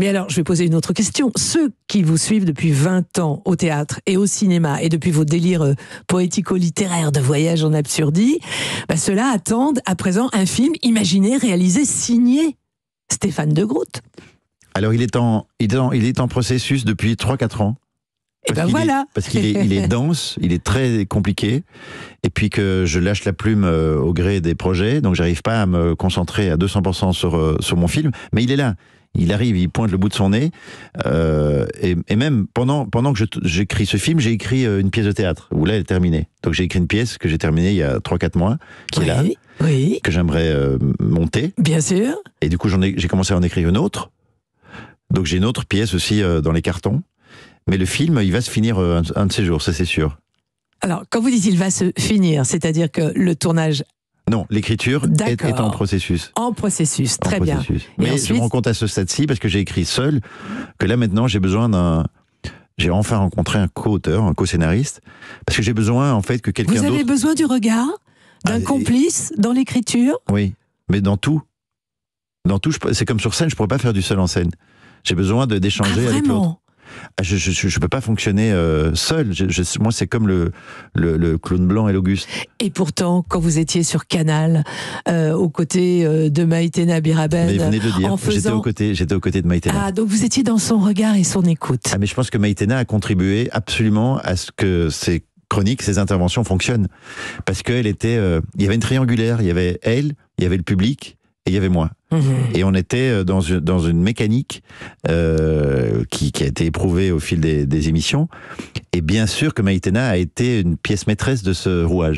Mais alors, je vais poser une autre question. Ceux qui vous suivent depuis 20 ans au théâtre et au cinéma, et depuis vos délires euh, poético-littéraires de voyage en absurdie, bah, ceux-là attendent à présent un film imaginé, réalisé, signé Stéphane de Groot. Alors, il est en, il est en, il est en processus depuis 3-4 ans. et eh ben voilà. parce qu'il est, il est dense, il est très compliqué, et puis que je lâche la plume euh, au gré des projets, donc j'arrive pas à me concentrer à 200% sur, euh, sur mon film, mais il est là il arrive, il pointe le bout de son nez. Euh, et, même pendant, pendant que j'écris ce film, j'ai écrit euh, une pièce de théâtre, où là, elle est terminée. Donc j'ai écrit une pièce que j'ai terminée il y a 3-4 mois, qui est là, que j'aimerais euh, monter. Bien sûr. Et du coup, j'ai commencé à en écrire une autre. Donc j'ai une autre pièce aussi dans les cartons. Mais le film, il va se finir un, un de ces jours, ça c'est sûr. Alors, quand vous dites il va se finir, c'est-à-dire que le tournage non, l'écriture est, en processus. En processus, très bien. Mais je me rends compte à ce stade-ci, parce que j'ai écrit seul, que là maintenant j'ai besoin d'un... J'ai enfin rencontré un co-auteur, un co-scénariste, parce que j'ai besoin en fait que quelqu'un d'autre... Vous avez besoin du regard d'un ah, complice dans l'écriture Oui, mais dans tout. Dans tout, c'est comme sur scène, je ne pourrais pas faire du seul en scène. J'ai besoin d'échanger ah, avec l'autre. Ah, je ne je, peux pas fonctionner euh, seul. Je, moi, c'est comme le, le, clown blanc et l'Auguste. Et pourtant, quand vous étiez sur Canal, euh, aux côtés euh, de Maïté Nabiraben, j'étais aux côtés, j'étais de Maïtena. Ah, donc vous étiez dans son regard et son écoute. Ah, mais je pense que Maïtena a contribué absolument à ce que ces chroniques, ces interventions fonctionnent, parce qu'elle était, il y avait une triangulaire, il y avait elle, il y avait le public et il y avait moi. Mhm. Et on était dans une, dans une mécanique euh, qui, a été éprouvé au fil des, des émissions. Et bien sûr que Maïtena a été une pièce maîtresse de ce rouage.